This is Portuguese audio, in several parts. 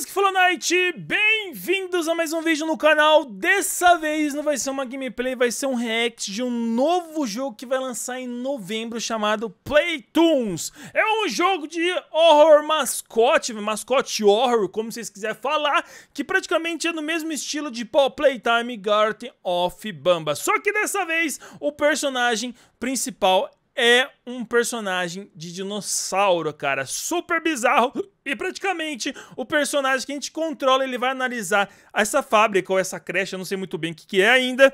Beleza? Que falou Night! Bem-vindos a mais um vídeo no canal. Dessa vez não vai ser uma gameplay, vai ser um react de um novo jogo que vai lançar em novembro chamado Playtoons. É um jogo de horror mascote, mascote horror, como vocês quiserem falar, que praticamente é no mesmo estilo de Playtime Garden of Bamba. Só que dessa vez o personagem principal é um personagem de dinossauro, cara. Super bizarro e praticamente o personagem que a gente controla, ele vai analisar essa fábrica ou essa creche, eu não sei muito bem o que, que é ainda.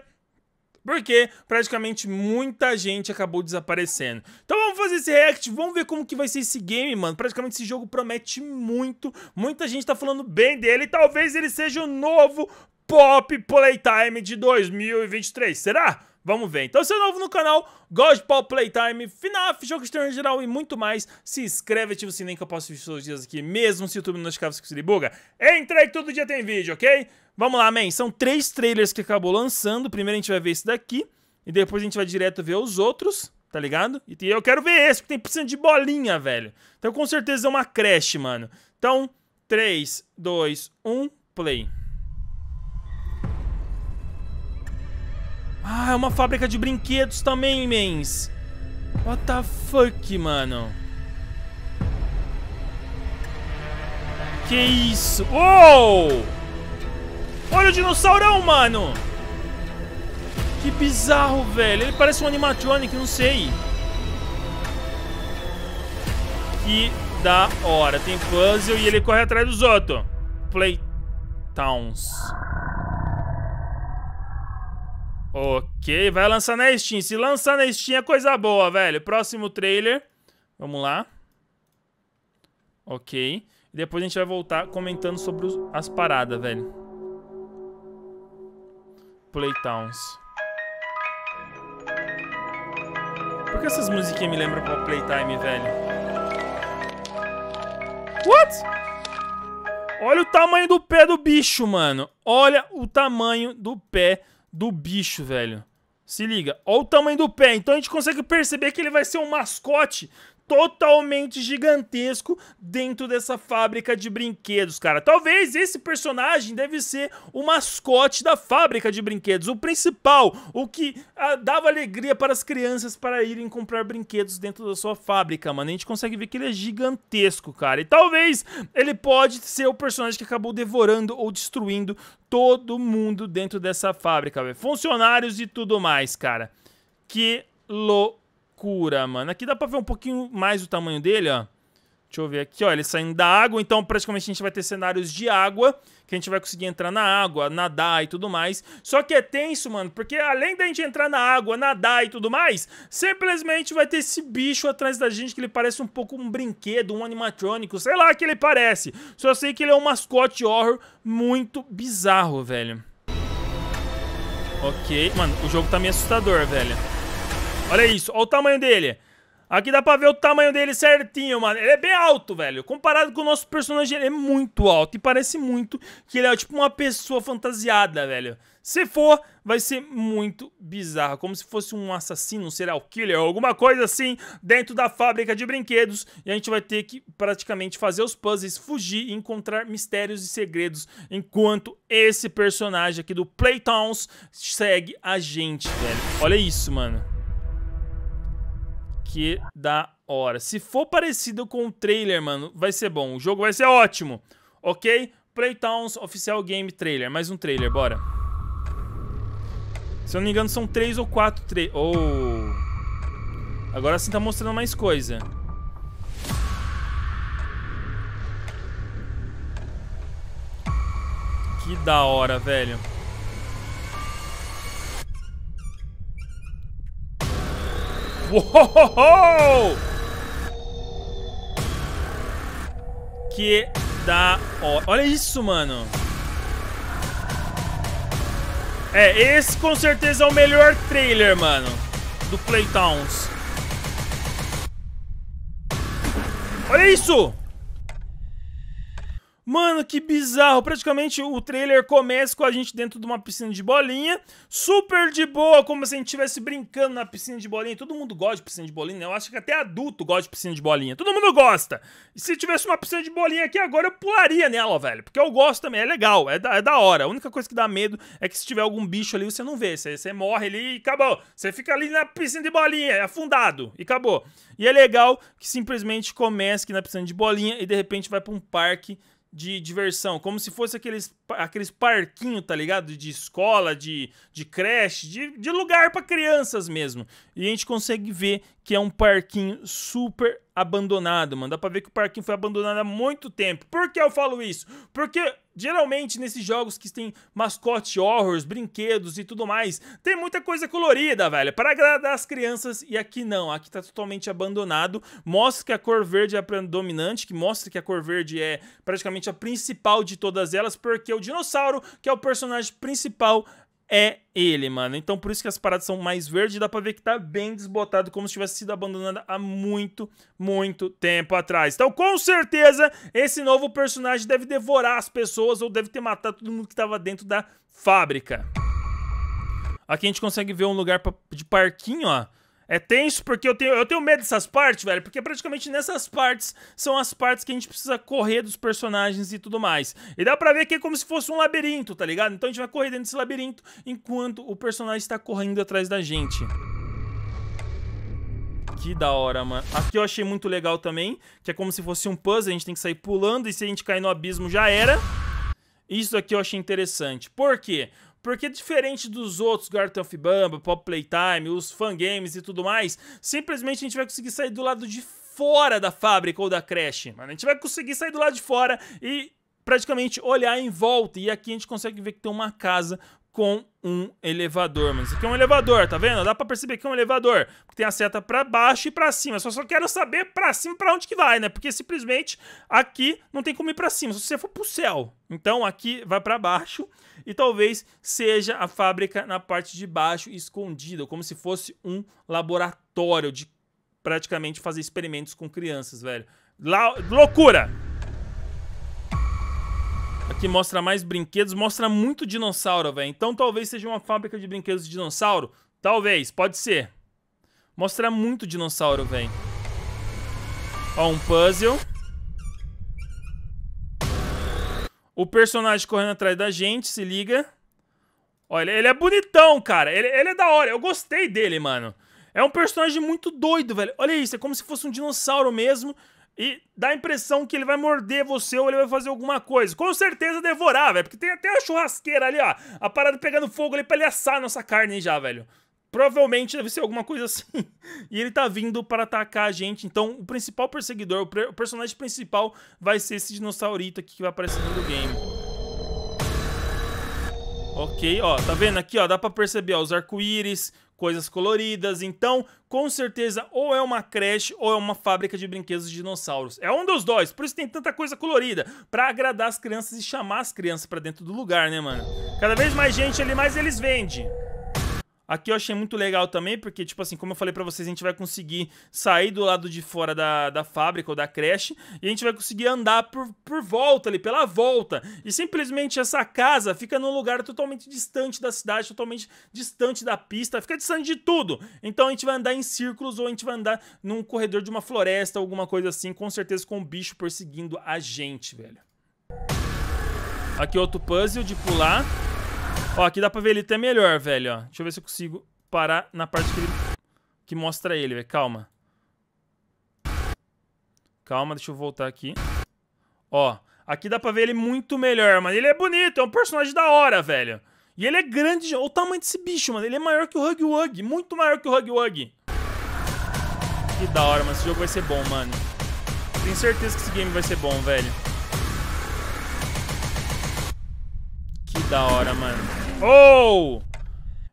Porque praticamente muita gente acabou desaparecendo. Então vamos fazer esse react, vamos ver como que vai ser esse game, mano. Praticamente esse jogo promete muito. Muita gente tá falando bem dele. Talvez ele seja o novo Pop Playtime de 2023. Será? Vamos ver. Então, se é novo no canal, gosta de pop Playtime, FNAF, jogo de em geral e muito mais, se inscreve, ativa o sininho que eu posso assistir todos os dias aqui, mesmo se o YouTube não notificava se ele buga. aí que todo dia tem vídeo, ok? Vamos lá, man. São três trailers que acabou lançando. Primeiro a gente vai ver esse daqui, e depois a gente vai direto ver os outros, tá ligado? E eu quero ver esse, porque tem precisando de bolinha, velho. Então, com certeza é uma creche, mano. Então, 3, 2, 1, play. Ah, é uma fábrica de brinquedos também, mens. What the fuck, mano? Que isso? Uou! Olha o dinossaurão, mano! Que bizarro, velho. Ele parece um animatronic, não sei. Que da hora. Tem puzzle e ele corre atrás dos outros. Playtowns. Ok, vai lançar na Steam. Se lançar na Steam é coisa boa, velho. Próximo trailer. Vamos lá. Ok. Depois a gente vai voltar comentando sobre os, as paradas, velho. Playtowns. Por que essas musiquinhas me lembram pra Playtime, velho? What? Olha o tamanho do pé do bicho, mano. Olha o tamanho do pé do do bicho, velho. Se liga. Olha o tamanho do pé. Então a gente consegue perceber que ele vai ser um mascote totalmente gigantesco dentro dessa fábrica de brinquedos, cara. Talvez esse personagem deve ser o mascote da fábrica de brinquedos, o principal, o que ah, dava alegria para as crianças para irem comprar brinquedos dentro da sua fábrica, mano. A gente consegue ver que ele é gigantesco, cara. E talvez ele pode ser o personagem que acabou devorando ou destruindo todo mundo dentro dessa fábrica, velho. Funcionários e tudo mais, cara. Que louco loucura, mano. Aqui dá pra ver um pouquinho mais o tamanho dele, ó. Deixa eu ver aqui, ó, ele saindo da água, então praticamente a gente vai ter cenários de água, que a gente vai conseguir entrar na água, nadar e tudo mais. Só que é tenso, mano, porque além da gente entrar na água, nadar e tudo mais, simplesmente vai ter esse bicho atrás da gente que ele parece um pouco um brinquedo, um animatrônico, sei lá que ele parece. Só sei que ele é um mascote horror muito bizarro, velho. Ok, mano, o jogo tá meio assustador, velho. Olha isso, olha o tamanho dele. Aqui dá pra ver o tamanho dele certinho, mano. Ele é bem alto, velho. Comparado com o nosso personagem, ele é muito alto. E parece muito que ele é tipo uma pessoa fantasiada, velho. Se for, vai ser muito bizarro. Como se fosse um assassino, um serial killer, alguma coisa assim, dentro da fábrica de brinquedos. E a gente vai ter que praticamente fazer os puzzles, fugir e encontrar mistérios e segredos. Enquanto esse personagem aqui do Playtons segue a gente, velho. Olha isso, mano. Que da hora. Se for parecido com o trailer, mano, vai ser bom. O jogo vai ser ótimo, ok? Playtowns Oficial Game Trailer. Mais um trailer, bora. Se eu não me engano, são três ou quatro trailers. Oh. Agora sim tá mostrando mais coisa. Que da hora, velho. Uou! Que da hora. Olha isso, mano. É, esse com certeza é o melhor trailer, mano. Do Playtowns. Olha isso! Mano, que bizarro. Praticamente o trailer começa com a gente dentro de uma piscina de bolinha. Super de boa, como se a gente estivesse brincando na piscina de bolinha. Todo mundo gosta de piscina de bolinha. Né? Eu acho que até adulto gosta de piscina de bolinha. Todo mundo gosta. E se tivesse uma piscina de bolinha aqui agora, eu pularia nela, velho. Porque eu gosto também. É legal, é da, é da hora. A única coisa que dá medo é que se tiver algum bicho ali, você não vê. Você, você morre ali e acabou. Você fica ali na piscina de bolinha, é afundado. E acabou. E é legal que simplesmente começa aqui na piscina de bolinha e de repente vai pra um parque de diversão, como se fosse aqueles, aqueles parquinhos, tá ligado? De escola, de, de creche, de, de lugar para crianças mesmo. E a gente consegue ver que é um parquinho super abandonado, mano. Dá pra ver que o parquinho foi abandonado há muito tempo. Por que eu falo isso? Porque Geralmente nesses jogos que tem mascote horrors, brinquedos e tudo mais, tem muita coisa colorida, velho, para agradar as crianças e aqui não, aqui tá totalmente abandonado. Mostra que a cor verde é a predominante, que mostra que a cor verde é praticamente a principal de todas elas, porque o dinossauro, que é o personagem principal, é ele, mano. Então por isso que as paradas são mais verdes, dá pra ver que tá bem desbotado, como se tivesse sido abandonada há muito, muito tempo atrás. Então com certeza esse novo personagem deve devorar as pessoas ou deve ter matado todo mundo que tava dentro da fábrica. Aqui a gente consegue ver um lugar de parquinho, ó. É tenso porque eu tenho, eu tenho medo dessas partes, velho, porque praticamente nessas partes são as partes que a gente precisa correr dos personagens e tudo mais. E dá pra ver que é como se fosse um labirinto, tá ligado? Então a gente vai correr dentro desse labirinto enquanto o personagem está correndo atrás da gente. Que da hora, mano. Aqui eu achei muito legal também, que é como se fosse um puzzle, a gente tem que sair pulando e se a gente cair no abismo já era. Isso aqui eu achei interessante. Por quê? Porque diferente dos outros Garden of Bamba, Pop Playtime, os fangames e tudo mais, simplesmente a gente vai conseguir sair do lado de fora da fábrica ou da creche. Mas a gente vai conseguir sair do lado de fora e praticamente olhar em volta. E aqui a gente consegue ver que tem uma casa com um elevador, mano. Isso aqui é um elevador, tá vendo? Dá pra perceber que é um elevador. Porque tem a seta pra baixo e pra cima. Só só quero saber pra cima pra onde que vai, né? Porque simplesmente aqui não tem como ir pra cima. Só se você for pro céu. Então aqui vai pra baixo. E talvez seja a fábrica na parte de baixo escondida. Como se fosse um laboratório de praticamente fazer experimentos com crianças, velho. loucura! Aqui mostra mais brinquedos, mostra muito dinossauro, velho. Então talvez seja uma fábrica de brinquedos de dinossauro. Talvez, pode ser. Mostra muito dinossauro, velho. Ó, um puzzle. O personagem correndo atrás da gente, se liga. Olha, ele é bonitão, cara. Ele, ele é da hora. Eu gostei dele, mano. É um personagem muito doido, velho. Olha isso, é como se fosse um dinossauro mesmo e dá a impressão que ele vai morder você ou ele vai fazer alguma coisa. Com certeza devorar, velho. Porque tem até a churrasqueira ali, ó. A parada pegando fogo ali pra ele assar a nossa carne já, velho. Provavelmente deve ser alguma coisa assim. e ele tá vindo para atacar a gente. Então, o principal perseguidor, o, pre o personagem principal, vai ser esse dinossaurito aqui que vai aparecer no game. Ok, ó. Tá vendo aqui, ó? Dá pra perceber, ó. Os arco-íris, coisas coloridas. Então, com certeza, ou é uma creche ou é uma fábrica de brinquedos de dinossauros. É um dos dois, por isso tem tanta coisa colorida, para agradar as crianças e chamar as crianças para dentro do lugar, né, mano? Cada vez mais gente ali, mais eles vendem. Aqui eu achei muito legal também, porque, tipo assim, como eu falei para vocês, a gente vai conseguir sair do lado de fora da, da fábrica ou da creche e a gente vai conseguir andar por, por volta ali, pela volta. E simplesmente essa casa fica num lugar totalmente distante da cidade, totalmente distante da pista, fica distante de tudo. Então a gente vai andar em círculos ou a gente vai andar num corredor de uma floresta, alguma coisa assim, com certeza com um bicho perseguindo a gente, velho. Aqui outro puzzle de pular. Ó, aqui dá pra ver ele até melhor, velho, ó. Deixa eu ver se eu consigo parar na parte que, ele... que mostra ele, velho. Calma. Calma, deixa eu voltar aqui. Ó, aqui dá pra ver ele muito melhor, mano. Ele é bonito, é um personagem da hora, velho. E ele é grande, olha o tamanho desse bicho, mano. Ele é maior que o Hug Wug, muito maior que o Hug Wug. Que da hora, mano. Esse jogo vai ser bom, mano. Tenho certeza que esse game vai ser bom, velho. Que da hora, mano. Oh!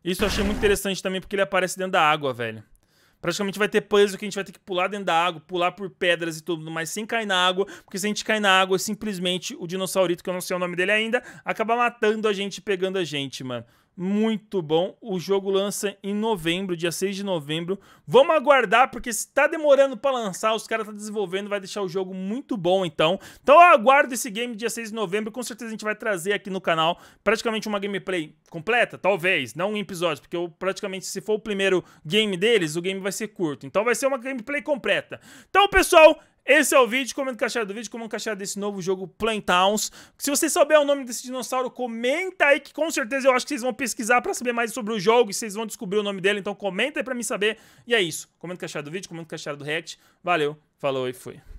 Isso eu achei muito interessante também, porque ele aparece dentro da água, velho. Praticamente vai ter puzzle que a gente vai ter que pular dentro da água, pular por pedras e tudo mais, sem cair na água, porque se a gente cair na água, simplesmente o dinossaurito, que eu não sei o nome dele ainda, acaba matando a gente, e pegando a gente, mano muito bom. O jogo lança em novembro, dia 6 de novembro. Vamos aguardar, porque se tá demorando para lançar, os caras tá desenvolvendo, vai deixar o jogo muito bom, então. Então eu aguardo esse game dia 6 de novembro. Com certeza a gente vai trazer aqui no canal praticamente uma gameplay completa, talvez, não um episódio, porque eu praticamente, se for o primeiro game deles, o game vai ser curto. Então vai ser uma gameplay completa. Então, pessoal, esse é o vídeo, comenta o cachorro do vídeo, comenta o cachorro desse novo jogo Towns. Se você souber o nome desse dinossauro, comenta aí que com certeza eu acho que vocês vão pesquisar para saber mais sobre o jogo e vocês vão descobrir o nome dele, então comenta aí para mim saber. E é isso. Comenta o cachorro do vídeo, comenta o cachorro do react. Valeu, falou e fui.